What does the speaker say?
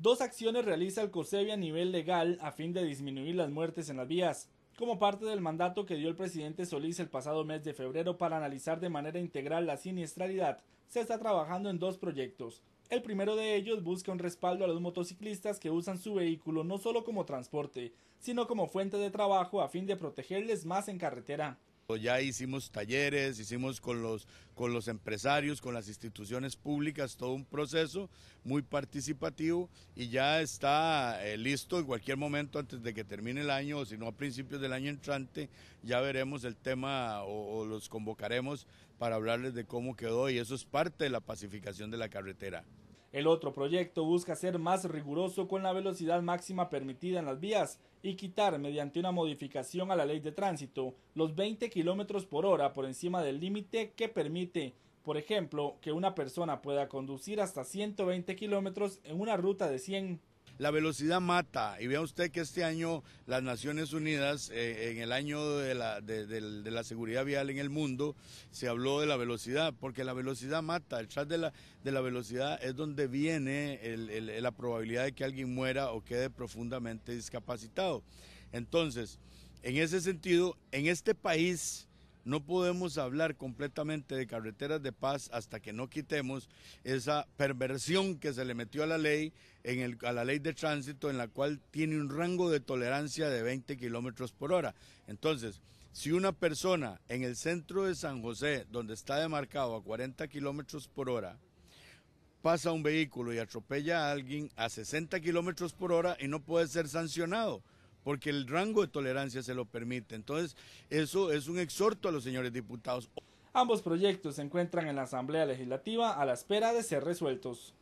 Dos acciones realiza el Corsevi a nivel legal a fin de disminuir las muertes en las vías, como parte del mandato que dio el presidente Solís el pasado mes de febrero para analizar de manera integral la siniestralidad. Se está trabajando en dos proyectos. El primero de ellos busca un respaldo a los motociclistas que usan su vehículo no solo como transporte, sino como fuente de trabajo a fin de protegerles más en carretera. Pues ya hicimos talleres, hicimos con los, con los empresarios, con las instituciones públicas, todo un proceso muy participativo y ya está eh, listo en cualquier momento antes de que termine el año o si no a principios del año entrante, ya veremos el tema o los convocaremos para hablarles de cómo quedó y eso es parte de la pacificación de la carretera. El otro proyecto busca ser más riguroso con la velocidad máxima permitida en las vías y quitar, mediante una modificación a la ley de tránsito, los 20 kilómetros por hora por encima del límite que permite, por ejemplo, que una persona pueda conducir hasta 120 kilómetros en una ruta de 100 la velocidad mata. Y vea usted que este año las Naciones Unidas, eh, en el año de la, de, la, seguridad vial en el mundo, se habló de la velocidad, porque la velocidad mata. Detrás de la, de la velocidad es donde viene la probabilidad de que alguien muera o quede profundamente discapacitado. Entonces, en ese sentido, en este país no podemos hablar completamente de carreteras de paz hasta que no quitemos esa perversión que se le metió a la ley, en a la ley de tránsito, en la cual tiene un rango de tolerancia de 20 kilómetros por hora. Entonces, si una persona en el centro de San José, donde está demarcado a 40 kilómetros por hora, pasa un vehículo y atropella a alguien a 60 kilómetros por hora y no puede ser sancionado, porque el rango de tolerancia se lo permite. Entonces, eso es un exhorto a los señores diputados. Ambos proyectos se encuentran en la Asamblea Legislativa a la espera de ser resueltos.